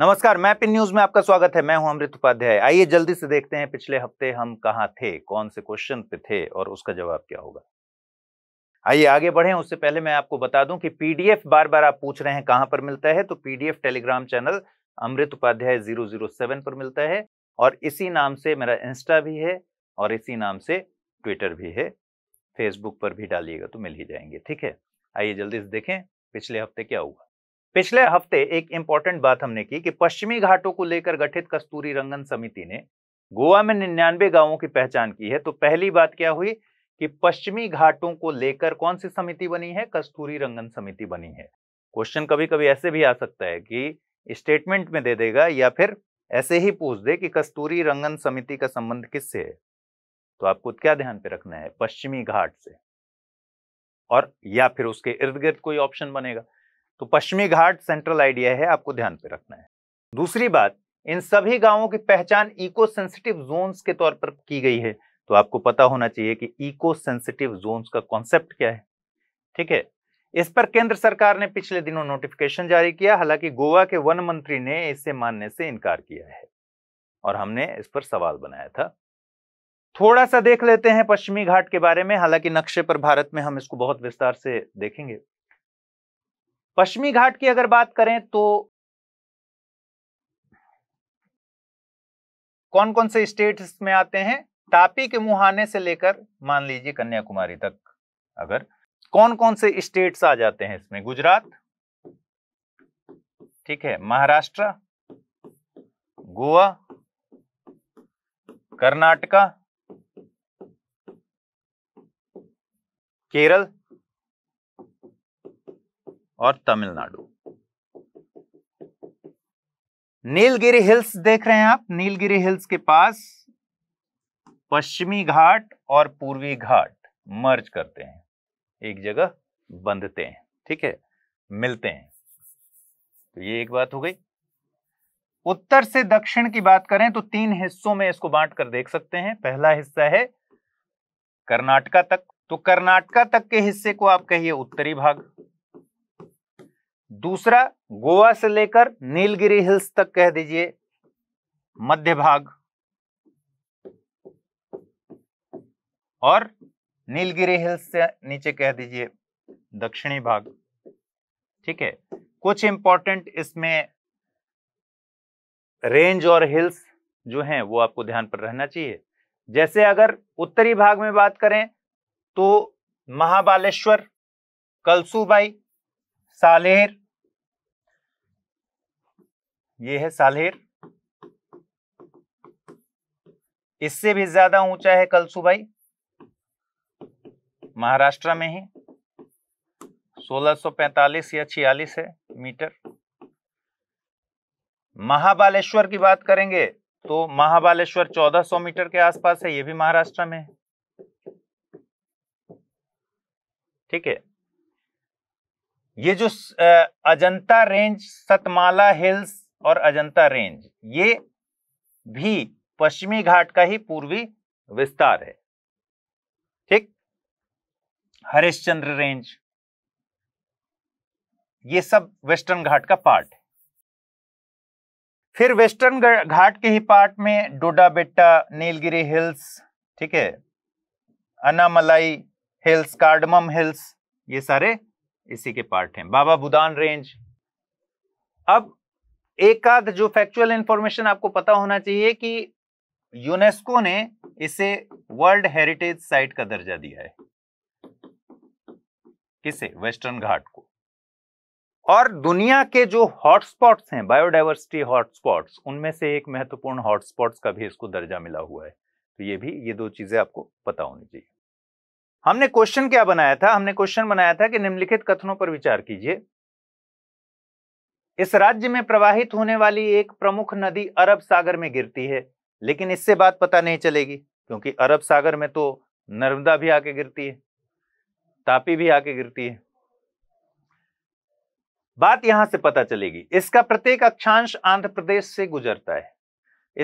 नमस्कार मैं pin news में आपका स्वागत है मैं हूं अमृत उपाध्याय आइए जल्दी से देखते हैं पिछले हफ्ते हम कहाँ थे कौन से क्वेश्चन पे थे और उसका जवाब क्या होगा आइए आगे बढ़े उससे पहले मैं आपको बता दूं कि पीडीएफ बार बार आप पूछ रहे हैं कहां पर मिलता है तो PDF Telegram channel Amrit Upadhyay zero zero seven पर मिलता है और इसी नाम से मेरा इंस्टा भी है और इसी नाम से ट्विटर भी है फेसबुक पर भी डालिएगा तो मिल ही जाएंगे ठीक है आइए जल्दी से देखें पिछले हफ्ते क्या हुआ पिछले हफ्ते एक इंपॉर्टेंट बात हमने की कि पश्चिमी घाटों को लेकर गठित कस्तूरी रंगन समिति ने गोवा में निन्यानवे गांवों की पहचान की है तो पहली बात क्या हुई कि पश्चिमी घाटों को लेकर कौन सी समिति बनी है कस्तूरी रंगन समिति बनी है क्वेश्चन कभी कभी ऐसे भी आ सकता है कि स्टेटमेंट में दे देगा या फिर ऐसे ही पूछ दे कि कस्तूरी रंगन समिति का संबंध किससे है तो आपको क्या ध्यान पे रखना है पश्चिमी घाट से और या फिर उसके इर्द गिर्द कोई ऑप्शन बनेगा तो पश्चिमी घाट सेंट्रल आइडिया है आपको ध्यान पे रखना है दूसरी बात इन सभी गांवों की पहचान इको सेंसिटिव जोन्स के तौर पर की गई है तो आपको पता होना चाहिए कि इको सेंसिटिव जोन्स का कॉन्सेप्ट क्या है ठीक है इस पर केंद्र सरकार ने पिछले दिनों नोटिफिकेशन जारी किया हालांकि गोवा के वन मंत्री ने इसे मानने से इनकार किया है और हमने इस पर सवाल बनाया था थोड़ा सा देख लेते हैं पश्चिमी घाट के बारे में हालांकि नक्शे पर भारत में हम इसको बहुत विस्तार से देखेंगे पश्चिमी घाट की अगर बात करें तो कौन कौन से स्टेट्स में आते हैं तापी के मुहाने से लेकर मान लीजिए कन्याकुमारी तक अगर कौन कौन से स्टेट्स आ जाते हैं इसमें गुजरात ठीक है महाराष्ट्र गोवा कर्नाटका केरल और तमिलनाडु नीलगिरी हिल्स देख रहे हैं आप नीलगिरी हिल्स के पास पश्चिमी घाट और पूर्वी घाट मर्ज करते हैं एक जगह बंधते हैं ठीक है मिलते हैं तो ये एक बात हो गई उत्तर से दक्षिण की बात करें तो तीन हिस्सों में इसको बांट कर देख सकते हैं पहला हिस्सा है कर्नाटका तक तो कर्नाटका तक के हिस्से को आप कहिए उत्तरी भाग दूसरा गोवा से लेकर नीलगिरी हिल्स तक कह दीजिए मध्य भाग और नीलगिरी हिल्स से नीचे कह दीजिए दक्षिणी भाग ठीक है कुछ इंपॉर्टेंट इसमें रेंज और हिल्स जो हैं वो आपको ध्यान पर रहना चाहिए जैसे अगर उत्तरी भाग में बात करें तो महाबालेश्वर कलसूबाई सालेर ये है सालेर इससे भी ज्यादा ऊंचा है कलसुबाई महाराष्ट्र में ही 1645 या 46 है मीटर महाबालेश्वर की बात करेंगे तो महाबालेश्वर 1400 मीटर के आसपास है ये भी महाराष्ट्र में है ठीक है ये जो अजंता रेंज सतमाला हिल्स और अजंता रेंज ये भी पश्चिमी घाट का ही पूर्वी विस्तार है ठीक हरिश्चंद्र रेंज ये सब वेस्टर्न घाट का पार्ट है फिर वेस्टर्न घाट के ही पार्ट में डोडा बेट्टा नीलगिरी हिल्स ठीक है अनामलाई हिल्स कार्डमम हिल्स ये सारे इसी के पार्ट हैं बाबा बुदान रेंज अब एक आध जो फैक्चुअल इंफॉर्मेशन आपको पता होना चाहिए कि यूनेस्को ने इसे वर्ल्ड हेरिटेज साइट का दर्जा दिया है किसे वेस्टर्न घाट को और दुनिया के जो हॉटस्पॉट्स हैं बायोडाइवर्सिटी हॉटस्पॉट्स उनमें से एक महत्वपूर्ण हॉटस्पॉट्स का भी इसको दर्जा मिला हुआ है तो ये भी ये दो चीजें आपको पता होनी चाहिए हमने क्वेश्चन क्या बनाया था हमने क्वेश्चन बनाया था कि निम्नलिखित कथनों पर विचार कीजिए इस राज्य में प्रवाहित होने वाली एक प्रमुख नदी अरब सागर में गिरती है लेकिन इससे बात पता नहीं चलेगी क्योंकि अरब सागर में तो नर्मदा भी आके गिरती है तापी भी आके गिरती है बात यहां से पता चलेगी इसका प्रत्येक अक्षांश आंध्र प्रदेश से गुजरता है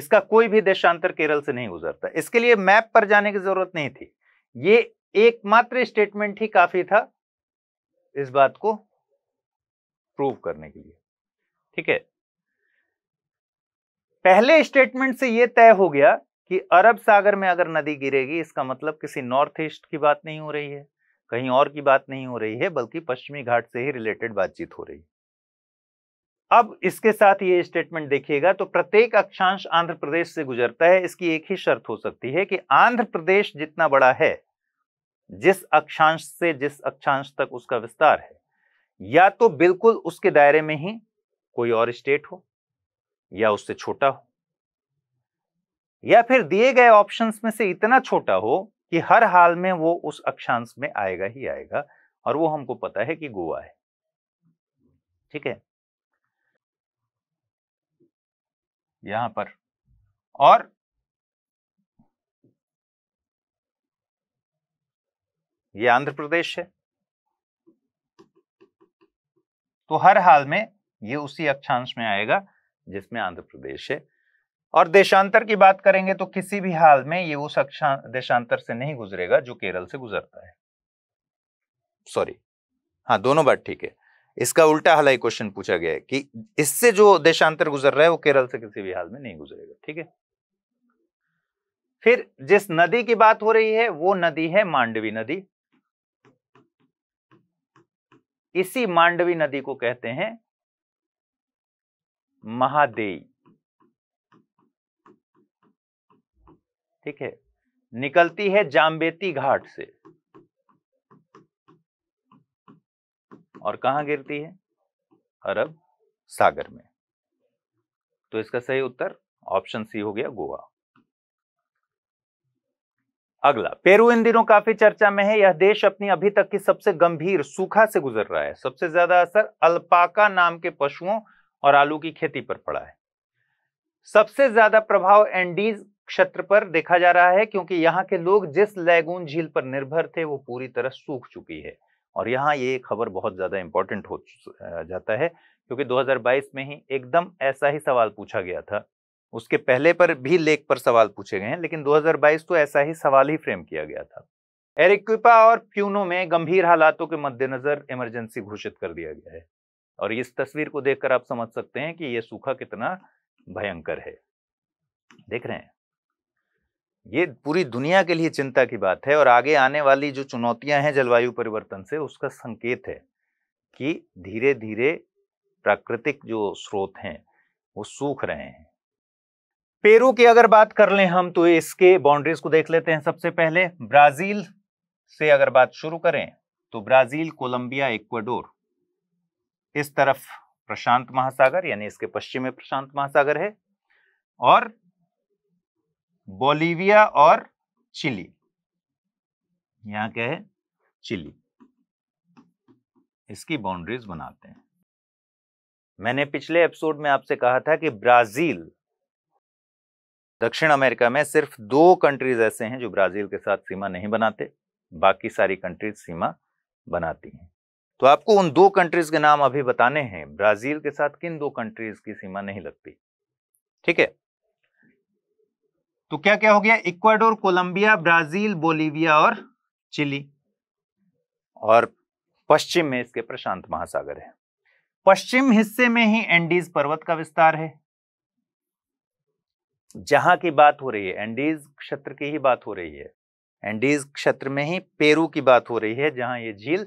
इसका कोई भी देशांतर केरल से नहीं गुजरता इसके लिए मैप पर जाने की जरूरत नहीं थी ये एकमात्र स्टेटमेंट ही काफी था इस बात को प्रूव करने के लिए ठीक है पहले स्टेटमेंट से यह तय हो गया कि अरब सागर में अगर नदी गिरेगी इसका मतलब किसी नॉर्थ ईस्ट की बात नहीं हो रही है कहीं और की बात नहीं हो रही है बल्कि पश्चिमी घाट से ही रिलेटेड बातचीत हो रही है अब इसके साथ ये स्टेटमेंट देखिएगा तो प्रत्येक अक्षांश आंध्र प्रदेश से गुजरता है इसकी एक ही शर्त हो सकती है कि आंध्र प्रदेश जितना बड़ा है जिस अक्षांश से जिस अक्षांश तक उसका विस्तार है या तो बिल्कुल उसके दायरे में ही कोई और स्टेट हो या उससे छोटा हो या फिर दिए गए ऑप्शंस में से इतना छोटा हो कि हर हाल में वो उस अक्षांश में आएगा ही आएगा और वो हमको पता है कि गोवा है ठीक है यहां पर और ये आंध्र प्रदेश है तो हर हाल में ये उसी अक्षांश में आएगा जिसमें आंध्र प्रदेश है और देशांतर की बात करेंगे तो किसी भी हाल में ये उस अक्षांश देशांतर से नहीं गुजरेगा जो केरल से गुजरता है सॉरी हाँ दोनों बात ठीक है इसका उल्टा हलाई क्वेश्चन पूछा गया है कि इससे जो देशांतर गुजर रहा है वो केरल से किसी भी हाल में नहीं गुजरेगा ठीक है फिर जिस नदी की बात हो रही है वो नदी है मांडवी नदी इसी मांडवी नदी को कहते हैं महादेई ठीक है निकलती है जाम्बेती घाट से और कहां गिरती है अरब सागर में तो इसका सही उत्तर ऑप्शन सी हो गया गोवा अगला पेरू इन दिनों काफी चर्चा में है यह देश अपनी अभी तक की सबसे गंभीर सूखा से गुजर रहा है सबसे ज्यादा असर अल्पाका नाम के पशुओं और आलू की खेती पर पड़ा है सबसे ज्यादा प्रभाव एंडीज क्षेत्र पर देखा जा रहा है क्योंकि यहाँ के लोग जिस लैगून झील पर निर्भर थे वो पूरी तरह सूख चुकी है और यहाँ ये खबर बहुत ज़्यादा इंपॉर्टेंट हो जाता है क्योंकि 2022 में ही एकदम ऐसा ही सवाल पूछा गया था उसके पहले पर भी लेख पर सवाल पूछे गए हैं लेकिन 2022 तो ऐसा ही सवाल ही फ्रेम किया गया था एरिक्विपा और प्यूनो में गंभीर हालातों के मद्देनजर इमरजेंसी घोषित कर दिया गया है और इस तस्वीर को देखकर आप समझ सकते हैं कि यह सूखा कितना भयंकर है देख रहे हैं ये पूरी दुनिया के लिए चिंता की बात है और आगे आने वाली जो चुनौतियां हैं जलवायु परिवर्तन से उसका संकेत है कि धीरे धीरे प्राकृतिक जो स्रोत हैं वो सूख रहे हैं पेरू की अगर बात कर लें हम तो इसके बाउंड्रीज को देख लेते हैं सबसे पहले ब्राजील से अगर बात शुरू करें तो ब्राजील कोलंबिया इक्वाडोर इस तरफ प्रशांत महासागर यानी इसके पश्चिम में प्रशांत महासागर है और बोलीविया और चिली यहां क्या है चिली इसकी बाउंड्रीज बनाते हैं मैंने पिछले एपिसोड में आपसे कहा था कि ब्राजील दक्षिण अमेरिका में सिर्फ दो कंट्रीज ऐसे हैं जो ब्राज़ील के साथ सीमा नहीं बनाते बाकी सारी कंट्रीज सीमा बनाती हैं तो आपको उन दो कंट्रीज के नाम अभी बताने हैं ब्राज़ील के साथ किन दो कंट्रीज की सीमा नहीं लगती ठीक है तो क्या क्या हो गया इक्वाडोर कोलंबिया ब्राज़ील बोलीविया और चिली और पश्चिम में इसके प्रशांत महासागर है पश्चिम हिस्से में ही एंडीज पर्वत का विस्तार है जहां की बात हो रही है एंडीज क्षेत्र की ही बात हो रही है एंडीज क्षेत्र में ही पेरू की बात हो रही है जहां ये झील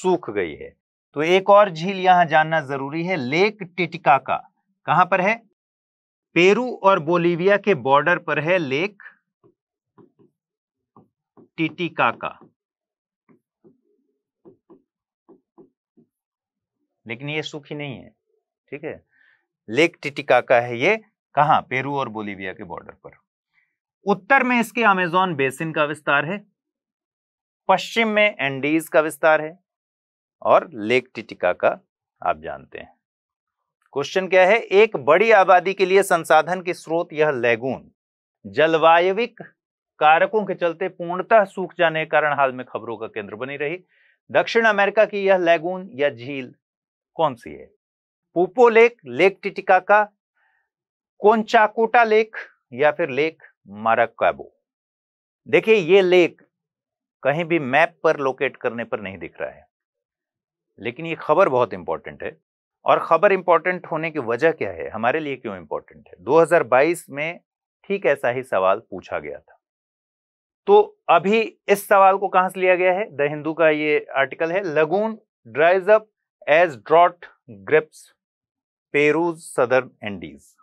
सूख गई है तो एक और झील यहां जानना जरूरी है लेक टिटिकाका कहां पर है पेरू और बोलीविया के बॉर्डर पर है लेक टिटिकाका लेकिन ये सूखी नहीं है ठीक है लेक टिटिकाका है ये कहा पेरू और बोलीविया के बॉर्डर पर उत्तर में इसके अमेजोन बेसिन का विस्तार है पश्चिम में एंडीज का विस्तार है और लेक टिटिका का आप जानते हैं क्वेश्चन क्या है एक बड़ी आबादी के लिए संसाधन के स्रोत यह लेगून जलवायविक कारकों के चलते पूर्णतः सूख जाने के कारण हाल में खबरों का केंद्र बनी रही दक्षिण अमेरिका की यह लेगून या झील कौन सी है पुपो लेक लेक टिटिका का कोंचाकोटा लेक या फिर लेक माराकाबो देखिए ये लेक कहीं भी मैप पर लोकेट करने पर नहीं दिख रहा है लेकिन ये खबर बहुत इंपॉर्टेंट है और खबर इंपॉर्टेंट होने की वजह क्या है हमारे लिए क्यों इंपॉर्टेंट है 2022 में ठीक ऐसा ही सवाल पूछा गया था तो अभी इस सवाल को कहां से लिया गया है द हिंदू का ये आर्टिकल है lagoon dries up as drought grips Peru's southern Andes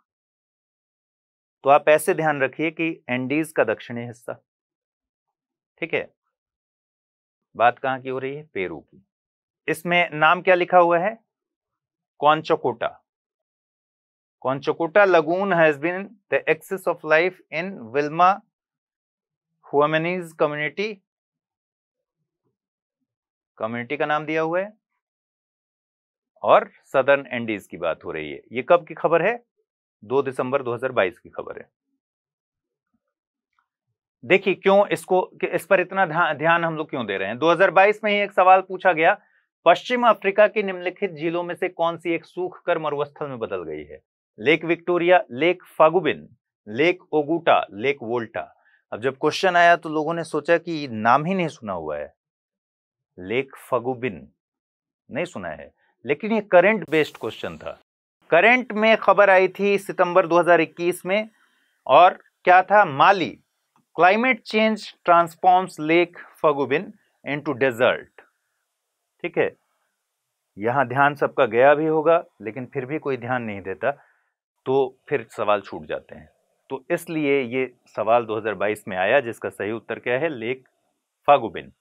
तो आप ऐसे ध्यान रखिए कि एंडीज का दक्षिणी हिस्सा ठीक है बात कहां की हो रही है पेरू की इसमें नाम क्या लिखा हुआ है Conchocota Conchocota lagoon has been the access of life in Vilma Huamani's community community का नाम दिया हुआ है और सदर्न एंडीज की बात हो रही है ये कब की खबर है दो दिसंबर 2022 की खबर है देखिए क्यों इसको इस पर इतना ध्यान हम लोग क्यों दे रहे हैं 2022 में ही एक सवाल पूछा गया पश्चिम अफ्रीका की निम्नलिखित झीलों में से कौन सी एक सूख कर मरुस्थल में बदल गई है lake Victoria lake Faguibine lake Oguta lake Volta अब जब क्वेश्चन आया तो लोगों ने सोचा कि नाम ही नहीं सुना हुआ है लेक फगुबिन नहीं सुना है लेकिन ये करंट बेस्ड क्वेश्चन था करंट में खबर आई थी सितंबर 2021 में और क्या था Mali climate change transforms lake Faguibine into desert ठीक है यहां ध्यान सबका गया भी होगा लेकिन फिर भी कोई ध्यान नहीं देता तो फिर सवाल छूट जाते हैं तो इसलिए ये सवाल 2022 में आया जिसका सही उत्तर क्या है लेक फागुबिन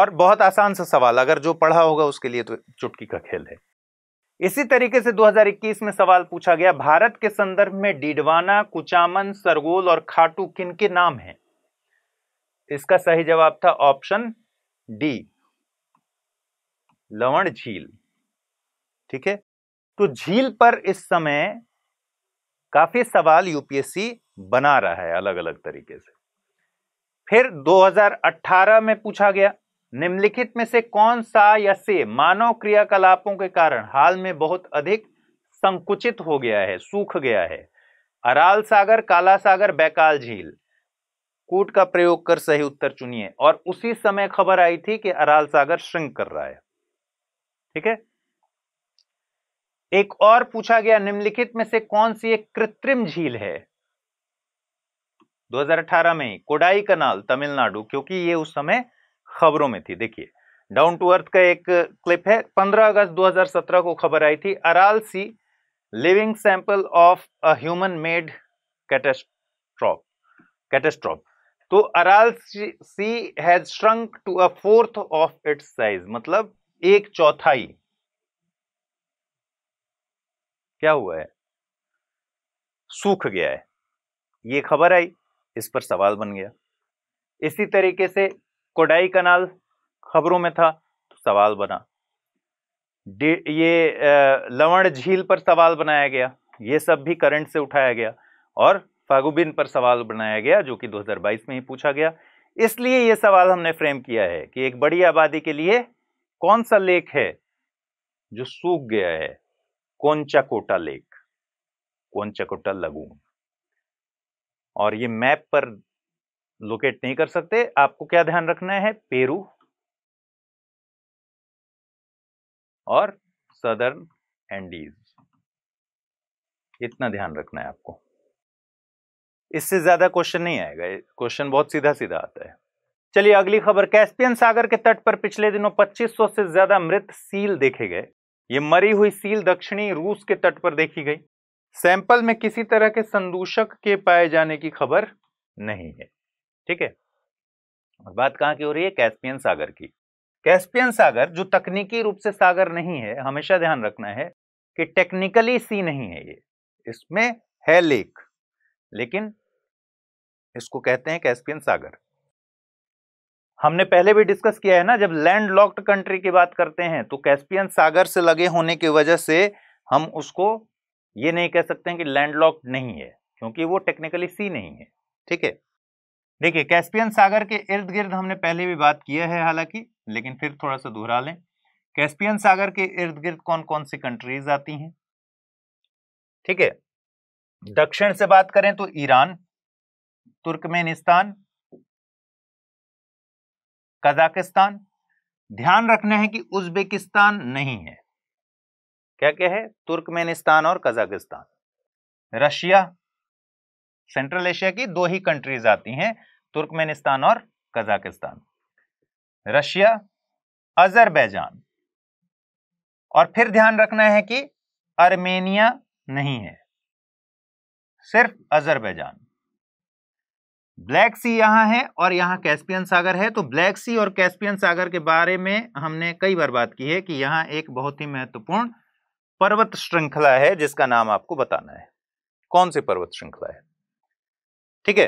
और बहुत आसान सा सवाल अगर जो पढ़ा होगा उसके लिए तो चुटकी का खेल है इसी तरीके से 2021 में सवाल पूछा गया भारत के संदर्भ में डीडवाना कुचामन सरगोल और खाटू किन के नाम हैं इसका सही जवाब था ऑप्शन डी लवण झील ठीक है तो झील पर इस समय काफी सवाल यूपीएससी बना रहा है अलग अलग तरीके से फिर 2018 में पूछा गया निम्नलिखित में से कौन सा या से मानव क्रियाकलापों के कारण हाल में बहुत अधिक संकुचित हो गया है सूख गया है अराल सागर काला सागर बैकाल झील कूट का प्रयोग कर सही उत्तर चुनिए और उसी समय खबर आई थी कि अराल सागर श्रिंक कर रहा है ठीक है एक और पूछा गया निम्नलिखित में से कौन सी एक कृत्रिम झील है 2018 में कोडाई कनाल तमिलनाडु क्योंकि ये उस समय खबरों में थी देखिए डाउन टू अर्थ का एक क्लिप है 15 अगस्त 2017 को खबर आई थी Aral sea living sample of a human made catastrophe catastrophe तो Aral sea has shrunk to a fourth of its size मतलब एक चौथाई क्या हुआ है सूख गया है ये खबर आई इस पर सवाल बन गया इसी तरीके से कोडाई कनाल खबरों में था तो सवाल बना ये लवण झील पर सवाल बनाया गया ये सब भी करंट से उठाया गया और फागुबिन पर सवाल बनाया गया जो कि 2022 में ही पूछा गया इसलिए ये सवाल हमने फ्रेम किया है कि एक बड़ी आबादी के लिए कौन सा लेक है जो सूख गया है कौन चकोटा लेख कौन चकोटा लगून और ये मैप पर लोकेट नहीं कर सकते आपको क्या ध्यान रखना है पेरू और सदर्न एंडीज इतना ध्यान रखना है आपको इससे ज्यादा क्वेश्चन नहीं आएगा क्वेश्चन बहुत सीधा सीधा आता है चलिए अगली खबर कैस्पियन सागर के तट पर पिछले दिनों 2500 से ज्यादा मृत सील देखे गए ये मरी हुई सील दक्षिणी रूस के तट पर देखी गई सैंपल में किसी तरह के संदूषक के पाए जाने की खबर नहीं है ठीक है और बात कहाँ की हो रही है कैस्पियन सागर की कैस्पियन सागर जो तकनीकी रूप से सागर नहीं है हमेशा ध्यान रखना है कि टेक्निकली सी नहीं है ये इसमें है लेक लेकिन इसको कहते हैं कैस्पियन सागर हमने पहले भी डिस्कस किया है ना जब लैंड लॉक्ड कंट्री की बात करते हैं तो कैस्पियन सागर से लगे होने की वजह से हम उसको ये नहीं कह सकते हैं कि लैंड लॉक्ड नहीं है क्योंकि वो टेक्निकली सी नहीं है ठीक है देखिए कैस्पियन सागर के इर्द गिर्द हमने पहले भी बात किया है हालांकि लेकिन फिर थोड़ा सा दोहरा लें कैस्पियन सागर के इर्द गिर्द कौन कौन सी कंट्रीज आती हैं ठीक है दक्षिण से बात करें तो ईरान तुर्कमेनिस्तान कजाकिस्तान ध्यान रखना है कि उज्बेकिस्तान नहीं है क्या क्या है तुर्कमेनिस्तान और कजाकिस्तान रशिया सेंट्रल एशिया की दो ही कंट्रीज आती हैं तुर्कमेनिस्तान और कजाकिस्तान रशिया अजरबैजान और फिर ध्यान रखना है कि अर्मेनिया नहीं है सिर्फ अजरबैजान ब्लैक सी यहां है और यहां कैस्पियन सागर है तो ब्लैक सी और कैस्पियन सागर के बारे में हमने कई बार बात की है कि यहां एक बहुत ही महत्वपूर्ण पर्वत श्रृंखला है जिसका नाम आपको बताना है कौन सी पर्वत श्रृंखला है ठीक है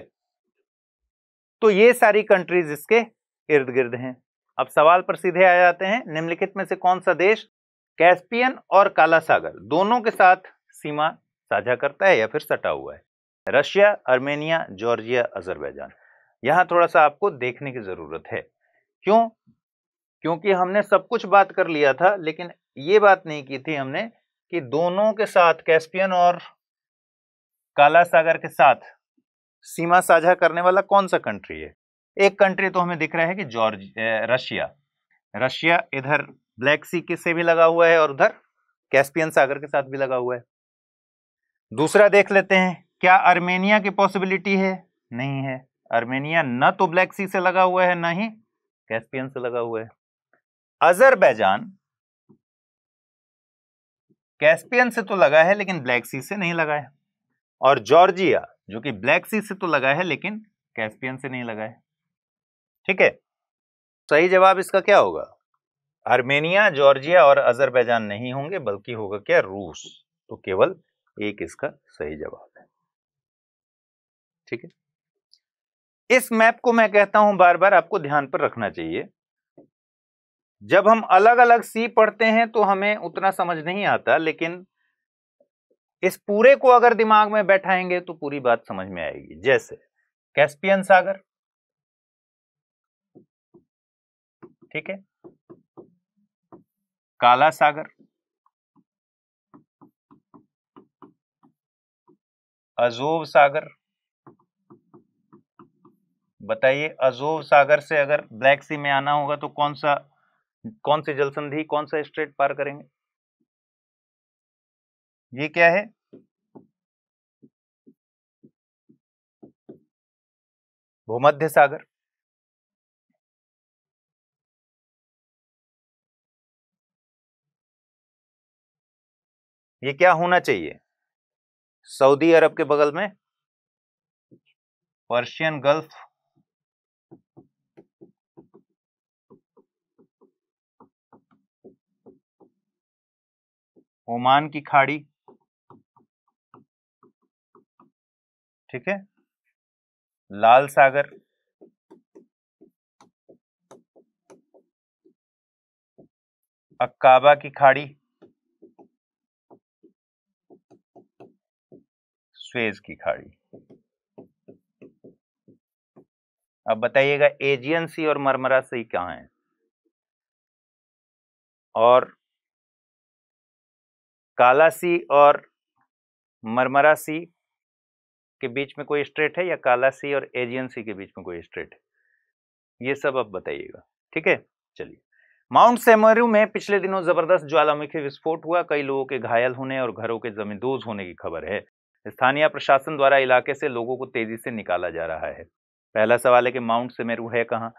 तो ये सारी कंट्रीज इसके इर्द गिर्द हैं अब सवाल पर सीधे आ जाते हैं निम्नलिखित में से कौन सा देश कैस्पियन और काला सागर दोनों के साथ सीमा साझा करता है या फिर सटा हुआ है रशिया अर्मेनिया जॉर्जिया अजरबैजान यहां थोड़ा सा आपको देखने की ज़रूरत है क्यों क्योंकि हमने सब कुछ बात कर लिया था लेकिन ये बात नहीं की थी हमने कि दोनों के साथ कैस्पियन और काला सागर के साथ सीमा साझा करने वाला कौन सा कंट्री है एक कंट्री तो हमें दिख रहा है कि जॉर्ज रशिया रशिया इधर ब्लैक सी के से भी लगा हुआ है और उधर कैस्पियन सागर के साथ भी लगा हुआ है दूसरा देख लेते हैं क्या अर्मेनिया की पॉसिबिलिटी है नहीं है अर्मेनिया न तो ब्लैक सी से लगा हुआ है न ही कैस्पियन से लगा हुआ है अजरबैजान कैस्पियन से तो लगा है लेकिन ब्लैक सी से नहीं लगा है और जॉर्जिया जो कि ब्लैक सी से तो लगा है लेकिन कैस्पियन से नहीं लगा है ठीक है सही जवाब इसका क्या होगा आर्मेनिया जॉर्जिया और अजरबैजान नहीं होंगे बल्कि होगा क्या रूस तो केवल एक इसका सही जवाब है ठीक है इस मैप को मैं कहता हूं बार बार आपको ध्यान पर रखना चाहिए जब हम अलग अलग सी पढ़ते हैं तो हमें उतना समझ नहीं आता लेकिन इस पूरे को अगर दिमाग में बैठाएंगे तो पूरी बात समझ में आएगी जैसे कैस्पियन सागर ठीक है काला सागर अजोव सागर बताइए अजोव सागर से अगर ब्लैक सी में आना होगा तो कौन सा कौन सी जलसंधि कौन सा स्ट्रेट पार करेंगे ये क्या है भूमध्य सागर ये क्या होना चाहिए सऊदी अरब के बगल में पर्शियन गल्फ ओमान की खाड़ी ठीक है लाल सागर अक्काबा की खाड़ी स्वेज की खाड़ी अब बताइएगा एजियन सी और मरमरा सी कहाँ है और काला सी और मरमरा सी के बीच में कोई स्ट्रेट है या काला सी और एजियन सी के बीच में कोई स्ट्रेट है ये सब आप बताइएगा ठीक है चलिए माउंट सेमरू में पिछले दिनों जबरदस्त ज्वालामुखी विस्फोट हुआ कई लोगों के घायल होने और घरों के जमींदोज होने की खबर है स्थानीय प्रशासन द्वारा इलाके से लोगों को तेजी से निकाला जा रहा है पहला सवाल है कि माउंट सेमेरू है कहाँ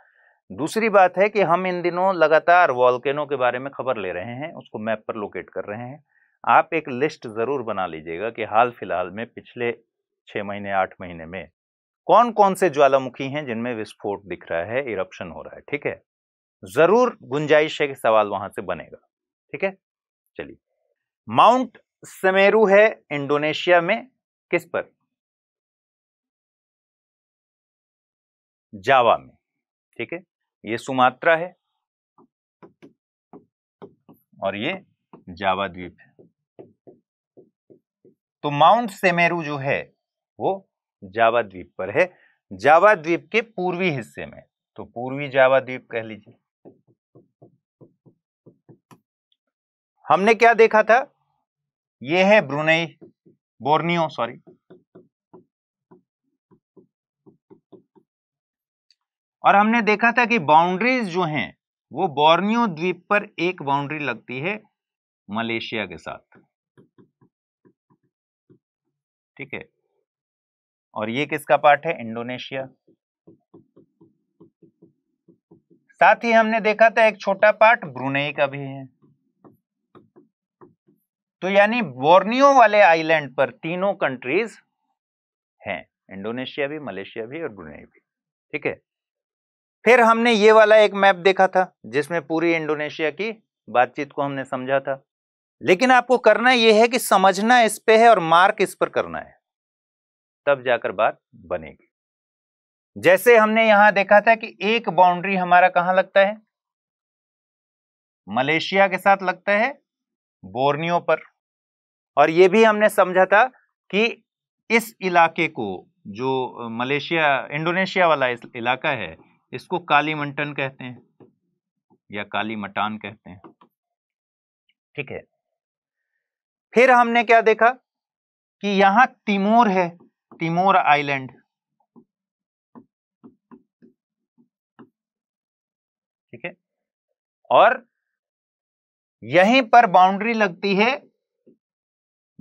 दूसरी बात है कि हम इन दिनों लगातार वॉलकेनो के बारे में खबर ले रहे हैं उसको मैप पर लोकेट कर रहे हैं आप एक लिस्ट ज़रूर बना लीजिएगा कि हाल फिलहाल में पिछले छः महीने आठ महीने में कौन कौन से ज्वालामुखी हैं जिनमें विस्फोट दिख रहा है इरप्शन हो रहा है ठीक है जरूर गुंजाइश है कि सवाल वहां से बनेगा ठीक है चलिए माउंट समेरू है इंडोनेशिया में किस पर जावा में ठीक है ये सुमात्रा है और ये जावा द्वीप है तो माउंट सेमेरू जो है वो जावा द्वीप पर है जावा द्वीप के पूर्वी हिस्से में तो पूर्वी जावा द्वीप कह लीजिए हमने क्या देखा था ये है ब्रुनेई बोर्नियो सॉरी और हमने देखा था कि बाउंड्रीज जो हैं वो बोर्नियो द्वीप पर एक बाउंड्री लगती है मलेशिया के साथ ठीक है और ये किसका पार्ट है इंडोनेशिया साथ ही हमने देखा था एक छोटा पार्ट ब्रुनेई का भी है तो यानी बोर्नियो वाले आइलैंड पर तीनों कंट्रीज हैं इंडोनेशिया भी मलेशिया भी और ब्रुनेई भी ठीक है फिर हमने ये वाला एक मैप देखा था जिसमें पूरी इंडोनेशिया की बातचीत को हमने समझा था लेकिन आपको करना यह है कि समझना इस पे है और मार्क इस पर करना है तब जाकर बात बनेगी जैसे हमने यहां देखा था कि एक बाउंड्री हमारा कहां लगता है मलेशिया के साथ लगता है बोर्नियो पर और यह भी हमने समझा था कि इस इलाके को जो मलेशिया इंडोनेशिया वाला इलाका है इसको काली मंटन कहते हैं या काली मटान कहते हैं ठीक है फिर हमने क्या देखा कि यहां तिमोर है तिमोर आइलैंड ठीक है और यहीं पर बाउंड्री लगती है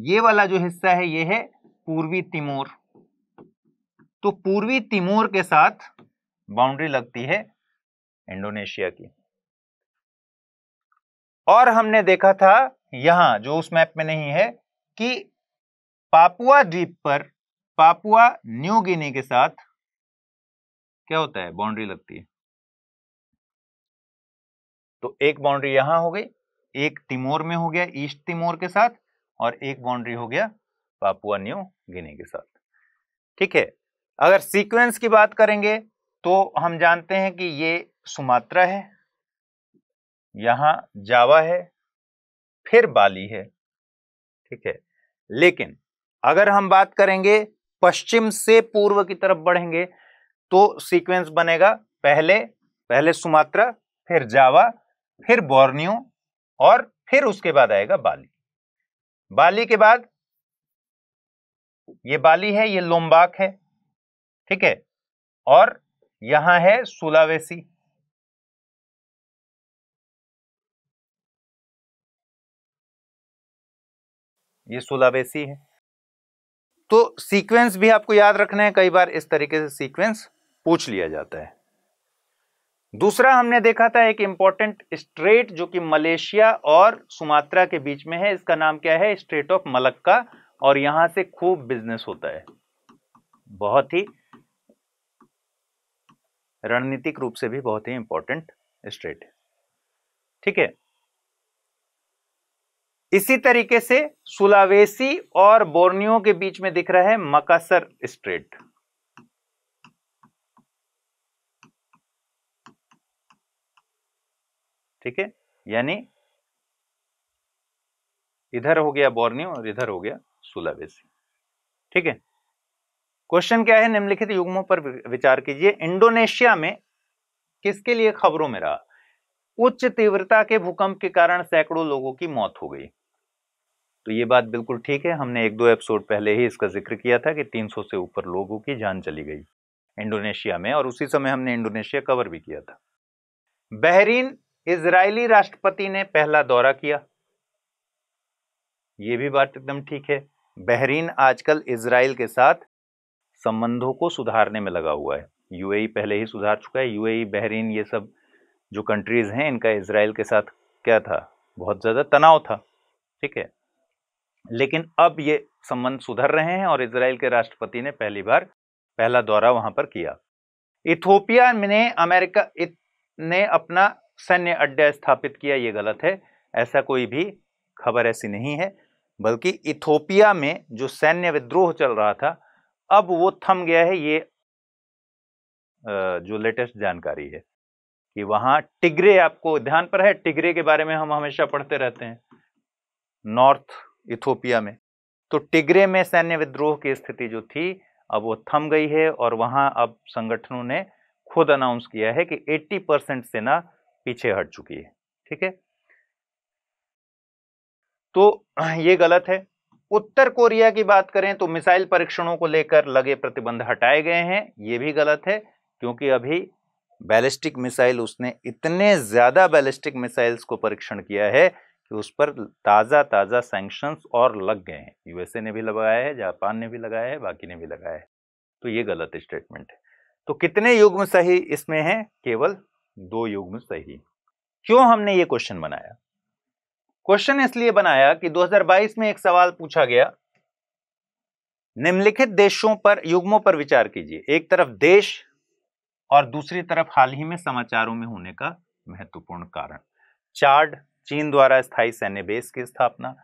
ये वाला जो हिस्सा है ये है पूर्वी तिमोर तो पूर्वी तिमोर के साथ बाउंड्री लगती है इंडोनेशिया की और हमने देखा था यहां जो उस मैप में नहीं है कि पापुआ द्वीप पर पापुआ न्यू गिनी के साथ क्या होता है बाउंड्री लगती है तो एक बाउंड्री यहां हो गई एक तिमोर में हो गया ईस्ट तिमोर के साथ और एक बाउंड्री हो गया पापुआ न्यू गिनी के साथ ठीक है अगर सीक्वेंस की बात करेंगे तो हम जानते हैं कि ये सुमात्रा है यहां जावा है फिर बाली है ठीक है लेकिन अगर हम बात करेंगे पश्चिम से पूर्व की तरफ बढ़ेंगे तो सीक्वेंस बनेगा पहले पहले सुमात्रा फिर जावा फिर बोर्नियो और फिर उसके बाद आएगा बाली बाली के बाद ये बाली है ये लोम्बाक है ठीक है और यहां है सुलावेसी ये सुलावेसी है तो सीक्वेंस भी आपको याद रखना है कई बार इस तरीके से सीक्वेंस पूछ लिया जाता है दूसरा हमने देखा था एक इंपॉर्टेंट स्ट्रेट जो कि मलेशिया और सुमात्रा के बीच में है इसका नाम क्या है स्ट्रेट ऑफ मलक्का और यहां से खूब बिजनेस होता है बहुत ही रणनीतिक रूप से भी बहुत ही इंपॉर्टेंट स्ट्रेट ठीक है इसी तरीके से सुलावेसी और बोर्नियो के बीच में दिख रहा है मकासर स्ट्रेट ठीक है यानी इधर हो गया बोर्नियो और इधर हो गया सुलावेसी ठीक है क्वेश्चन क्या है निम्नलिखित युग्मों पर विचार कीजिए इंडोनेशिया में किसके लिए खबरों में रहा उच्च तीव्रता के भूकंप के कारण सैकड़ों लोगों की मौत हो गई तो ये बात बिल्कुल ठीक है हमने एक दो एपिसोड पहले ही इसका जिक्र किया था कि 300 से ऊपर लोगों की जान चली गई इंडोनेशिया में और उसी समय हमने इंडोनेशिया कवर भी किया था बहरीन इजरायली राष्ट्रपति ने पहला दौरा किया ये भी बात एकदम ठीक है बहरीन आजकल इसराइल के साथ संबंधों को सुधारने में लगा हुआ है यूएई पहले ही सुधार चुका है यूएई बहरीन ये सब जो कंट्रीज़ हैं इनका इसराइल के साथ क्या था बहुत ज़्यादा तनाव था ठीक है लेकिन अब ये संबंध सुधर रहे हैं और इसराइल के राष्ट्रपति ने पहली बार पहला दौरा वहां पर किया इथोपिया ने अमेरिका ने अपना सैन्य अड्डा स्थापित किया ये गलत है ऐसा कोई भी खबर ऐसी नहीं है बल्कि इथोपिया में जो सैन्य विद्रोह चल रहा था अब वो थम गया है ये जो लेटेस्ट जानकारी है कि वहां टिगरे आपको ध्यान पर है टिगरे के बारे में हम हमेशा पढ़ते रहते हैं नॉर्थ इथोपिया में तो टिगरे में सैन्य विद्रोह की स्थिति जो थी अब वो थम गई है और वहाँ अब संगठनों ने खुद अनाउंस किया है कि 80 परसेंट सेना पीछे हट चुकी है ठीक है तो ये गलत है उत्तर कोरिया की बात करें तो मिसाइल परीक्षणों को लेकर लगे प्रतिबंध हटाए गए हैं ये भी गलत है क्योंकि अभी बैलिस्टिक मिसाइल उसने इतने ज़्यादा बैलिस्टिक मिसाइल्स को परीक्षण किया है कि उस पर ताज़ा ताज़ा सैंक्शंस और लग गए हैं यूएसए ने भी लगाया है जापान ने भी लगाया है बाकी ने भी लगाया है तो ये गलत स्टेटमेंट है तो कितने युग्म सही इसमें हैं केवल दो युग्म सही क्यों हमने ये क्वेश्चन बनाया क्वेश्चन इसलिए बनाया कि 2022 में एक सवाल पूछा गया निम्नलिखित देशों पर युग्मों पर विचार कीजिए एक तरफ देश और दूसरी तरफ हाल ही में समाचारों में होने का महत्वपूर्ण कारण चार्ड चीन द्वारा स्थायी सैन्य बेस की स्थापना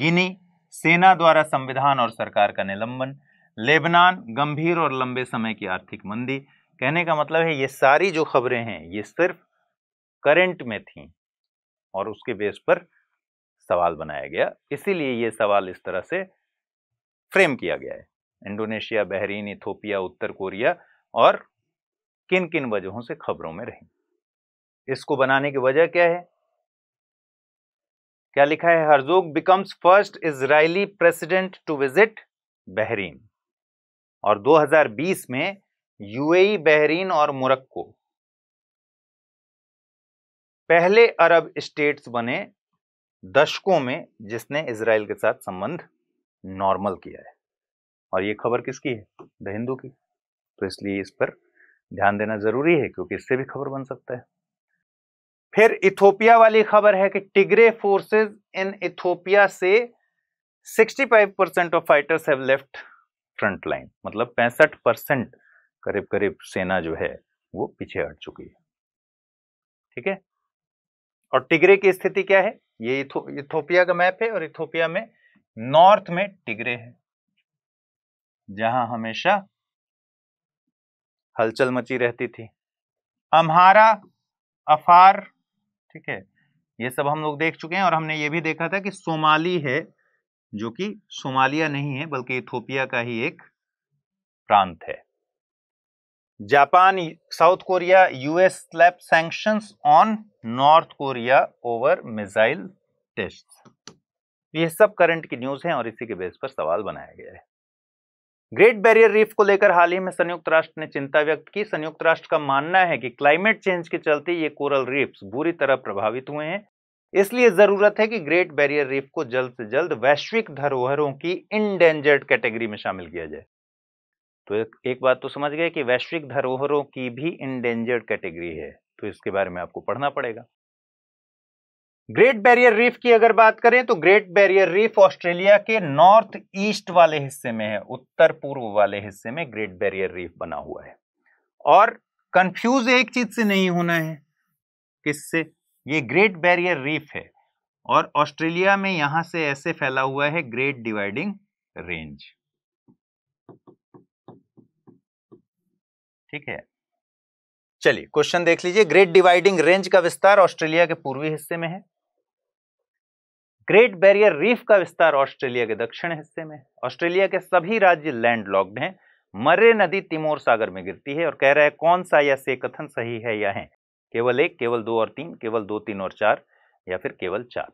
गिनी सेना द्वारा संविधान और सरकार का निलंबन लेबनान गंभीर और लंबे समय की आर्थिक मंदी कहने का मतलब है ये सारी जो खबरें हैं ये सिर्फ करंट में थी और उसके बेस पर सवाल बनाया गया इसीलिए ये सवाल इस तरह से फ्रेम किया गया है इंडोनेशिया बहरीन इथोपिया उत्तर कोरिया और किन किन वजहों से खबरों में रही इसको बनाने की वजह क्या है क्या लिखा है Herzog becomes first Israeli president to visit Bahrain और 2020 में यूएई बहरीन और मोरक्को पहले अरब स्टेट्स बने दशकों में जिसने इसराइल के साथ संबंध नॉर्मल किया है और ये खबर किसकी है द हिंदू की तो इसलिए इस पर ध्यान देना जरूरी है क्योंकि इससे भी खबर बन सकता है फिर इथोपिया वाली खबर है कि टिग्रे फोर्सेस इन इथोपिया से 65 percent of fighters have left front line मतलब पैंसठ परसेंट करीब करीब सेना जो है वो पीछे हट चुकी है ठीक है और टिगरे की स्थिति क्या है ये इथोपिया का मैप है और इथोपिया में नॉर्थ में टिगरे है जहां हमेशा हलचल मची रहती थी अम्हारा अफार ठीक है ये सब हम लोग देख चुके हैं और हमने ये भी देखा था कि सोमाली है जो कि सोमालिया नहीं है बल्कि इथोपिया का ही एक प्रांत है Japan South Korea US slap sanction on North Korea over missile test ये सब करंट की न्यूज है और इसी के बेस पर सवाल बनाया गया है ग्रेट बैरियर रीफ को लेकर हाल ही में संयुक्त राष्ट्र ने चिंता व्यक्त की संयुक्त राष्ट्र का मानना है कि क्लाइमेट चेंज के चलते ये कोरल रीफ्स बुरी तरह प्रभावित हुए हैं इसलिए ज़रूरत है कि ग्रेट बैरियर रीफ को जल्द से जल्द वैश्विक धरोहरों की इनडेंजर्ड कैटेगरी में शामिल किया जाए तो एक, बात तो समझ गए कि वैश्विक धरोहरों की भी इनडेंजर्ड कैटेगरी है तो इसके बारे में आपको पढ़ना पड़ेगा ग्रेट बैरियर रीफ की अगर बात करें तो ग्रेट बैरियर रीफ ऑस्ट्रेलिया के नॉर्थ ईस्ट वाले हिस्से में है उत्तर पूर्व वाले हिस्से में ग्रेट बैरियर रीफ बना हुआ है और कंफ्यूज एक चीज से नहीं होना है किससे ये ग्रेट बैरियर रीफ है और ऑस्ट्रेलिया में यहां से ऐसे फैला हुआ है ग्रेट डिवाइडिंग रेंज ठीक है चलिए क्वेश्चन देख लीजिए ग्रेट डिवाइडिंग रेंज का विस्तार ऑस्ट्रेलिया के पूर्वी हिस्से में है ग्रेट बैरियर रीफ का विस्तार ऑस्ट्रेलिया के दक्षिण हिस्से में ऑस्ट्रेलिया के सभी राज्य लैंड लॉक्ड हैं मरे नदी तिमोर सागर में गिरती है और कह रहा है कौन सा या से कथन सही है या है केवल एक केवल दो और तीन केवल दो तीन और चार या फिर केवल चार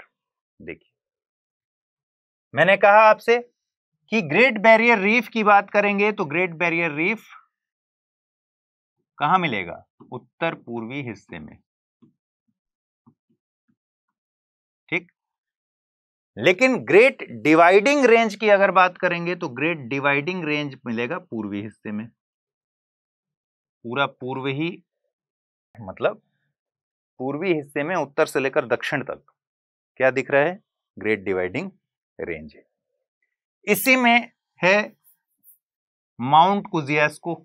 देखिए मैंने कहा आपसे कि ग्रेट बैरियर रीफ की बात करेंगे तो ग्रेट बैरियर रीफ कहा मिलेगा उत्तर पूर्वी हिस्से में लेकिन ग्रेट डिवाइडिंग रेंज की अगर बात करेंगे तो ग्रेट डिवाइडिंग रेंज मिलेगा पूर्वी हिस्से में पूरा पूर्व ही मतलब पूर्वी हिस्से में उत्तर से लेकर दक्षिण तक क्या दिख रहा है ग्रेट डिवाइडिंग रेंज इसी में है माउंट कुजियास्को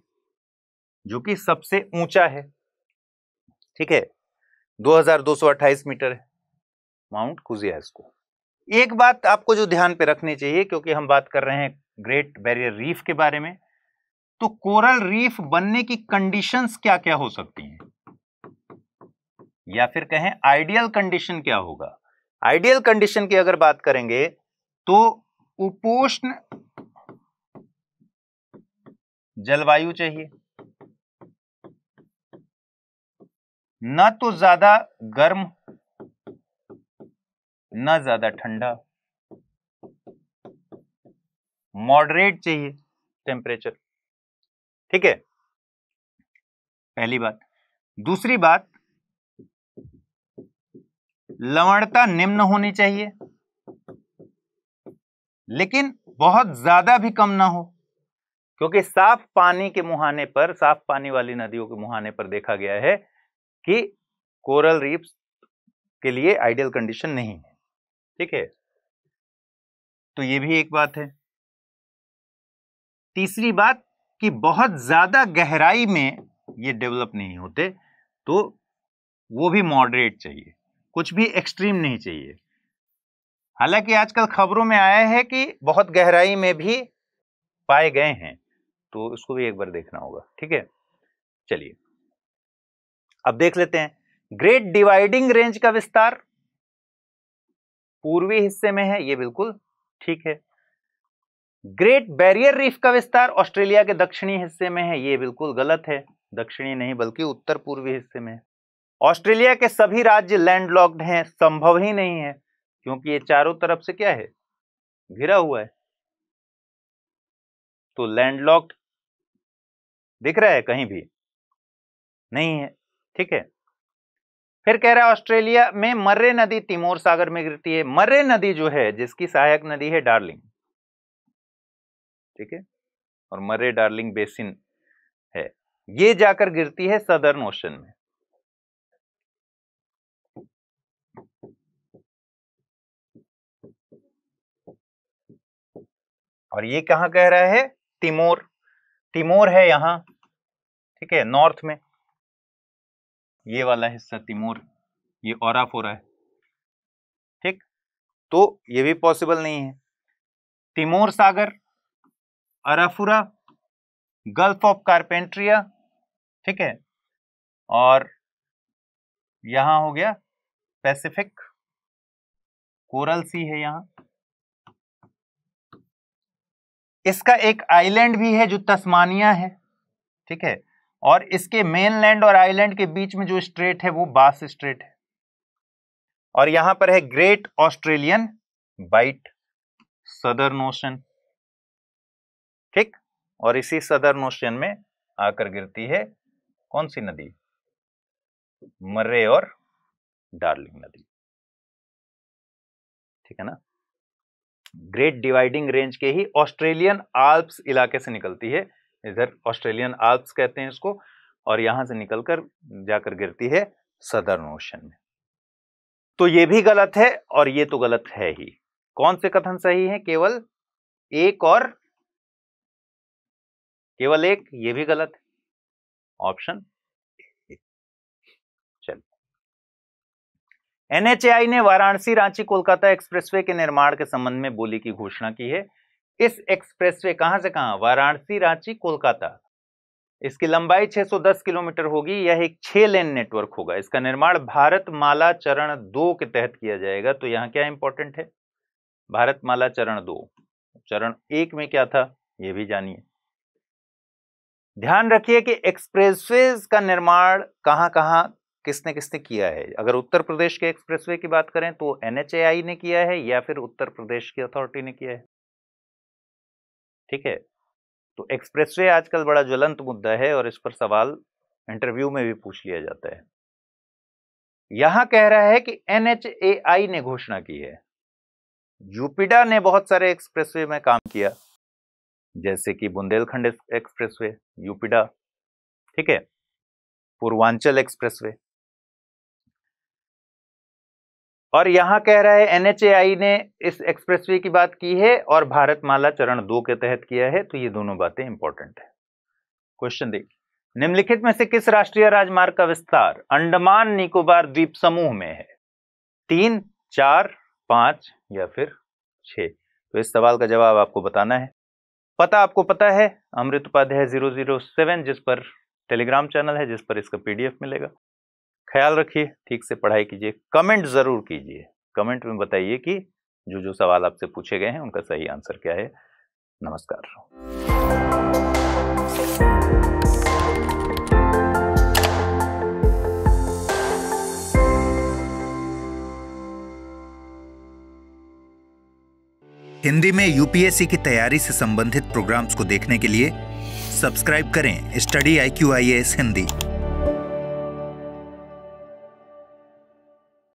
जो कि सबसे ऊंचा है ठीक है 2228 मीटर है माउंट कुजियास्को एक बात आपको जो ध्यान पे रखनी चाहिए क्योंकि हम बात कर रहे हैं ग्रेट बैरियर रीफ के बारे में तो कोरल रीफ बनने की कंडीशंस क्या क्या हो सकती हैं या फिर कहें आइडियल कंडीशन क्या होगा आइडियल कंडीशन की अगर बात करेंगे तो उपोष्ण जलवायु चाहिए ना तो ज्यादा गर्म ना ज्यादा ठंडा मॉडरेट चाहिए टेम्परेचर ठीक है पहली बात दूसरी बात लवणता निम्न होनी चाहिए लेकिन बहुत ज्यादा भी कम ना हो क्योंकि साफ पानी के मुहाने पर साफ पानी वाली नदियों के मुहाने पर देखा गया है कि कोरल रीफ्स के लिए आइडियल कंडीशन नहीं है ठीक है तो ये भी एक बात है तीसरी बात कि बहुत ज़्यादा गहराई में ये डेवलप नहीं होते तो वो भी मॉडरेट चाहिए कुछ भी एक्सट्रीम नहीं चाहिए हालांकि आजकल खबरों में आया है कि बहुत गहराई में भी पाए गए हैं तो उसको भी एक बार देखना होगा ठीक है चलिए अब देख लेते हैं ग्रेट डिवाइडिंग रेंज का विस्तार पूर्वी हिस्से में है ये बिल्कुल ठीक है ग्रेट बैरियर रीफ का विस्तार ऑस्ट्रेलिया के दक्षिणी हिस्से में है ये बिल्कुल गलत है दक्षिणी नहीं बल्कि उत्तर पूर्वी हिस्से में ऑस्ट्रेलिया के सभी राज्य लैंडलॉक्ड हैं संभव ही नहीं है क्योंकि ये चारों तरफ से क्या है घिरा हुआ है तो लैंडलॉक्ड दिख रहा है कहीं भी नहीं है ठीक है फिर कह रहा है ऑस्ट्रेलिया में मर्रे नदी तिमोर सागर में गिरती है मर्रे नदी जो है जिसकी सहायक नदी है डार्लिंग ठीक है और मर्रे डार्लिंग बेसिन है ये जाकर गिरती है सदर्न ओशन में और ये कहां कह रहा है तिमोर तिमोर है यहां ठीक है नॉर्थ में ये वाला हिस्सा तिमोर ये और रहा है ठीक तो ये भी पॉसिबल नहीं है तिमोर सागर अराफुरा गल्फ ऑफ कारपेंट्रिया ठीक है और यहां हो गया पैसिफिक कोरल सी है यहां इसका एक आइलैंड भी है जो तस्मानिया है ठीक है और इसके मेनलैंड और आइलैंड के बीच में जो स्ट्रेट है वो बास स्ट्रेट है और यहां पर है Great Australian Bight Southern Ocean ठीक और इसी सदर्न ओशन में आकर गिरती है कौन सी नदी मर्रे और डार्लिंग नदी ठीक है ना ग्रेट डिवाइडिंग रेंज के ही ऑस्ट्रेलियन आल्प्स इलाके से निकलती है इधर ऑस्ट्रेलियन आल्प्स कहते हैं इसको और यहां से निकलकर जाकर गिरती है सदर्न ओशन में तो ये भी गलत है और ये तो गलत है ही कौन से कथन सही है केवल एक और केवल एक ये भी गलत है ऑप्शन एनएचएआई ने वाराणसी रांची कोलकाता एक्सप्रेसवे के निर्माण के संबंध में बोली की घोषणा की है इस एक्सप्रेसवे कहां से कहां वाराणसी रांची कोलकाता इसकी लंबाई 610 किलोमीटर होगी यह एक छः लेन नेटवर्क होगा इसका निर्माण भारत माला चरण दो के तहत किया जाएगा तो यहाँ क्या इंपॉर्टेंट है भारत माला चरण दो चरण एक में क्या था यह भी जानिए ध्यान रखिए कि एक्सप्रेसवेज का निर्माण कहाँ कहाँ किसने किसने किया है अगर उत्तर प्रदेश के एक्सप्रेसवे की बात करें तो एनएचएआई ने किया है या फिर उत्तर प्रदेश की अथॉरिटी ने किया है ठीक है तो एक्सप्रेस वे आजकल बड़ा ज्वलंत मुद्दा है और इस पर सवाल इंटरव्यू में भी पूछ लिया जाता है यहां कह रहा है कि एन ने घोषणा की है यूपीडा ने बहुत सारे एक्सप्रेस में काम किया जैसे कि बुंदेलखंड एक्सप्रेस वे यूपीडा ठीक है पूर्वांचल एक्सप्रेस वे और यहाँ कह रहा है एनएचएआई ने इस एक्सप्रेसवे की बात की है और भारत माला चरण दो के तहत किया है तो ये दोनों बातें इंपॉर्टेंट है क्वेश्चन देखिए निम्नलिखित में से किस राष्ट्रीय राजमार्ग का विस्तार अंडमान निकोबार द्वीप समूह में है तीन चार पांच या फिर छ तो इस सवाल का जवाब आपको बताना है पता आपको पता है Amrit Upadhyay zero zero seven जिस पर टेलीग्राम चैनल है जिस पर इसका पीडीएफ मिलेगा ख्याल रखिए ठीक से पढ़ाई कीजिए कमेंट ज़रूर कीजिए कमेंट में बताइए कि जो जो सवाल आपसे पूछे गए हैं उनका सही आंसर क्या है नमस्कार हिंदी में यूपीएससी की तैयारी से संबंधित प्रोग्राम्स को देखने के लिए सब्सक्राइब करें study I Q I S Hindi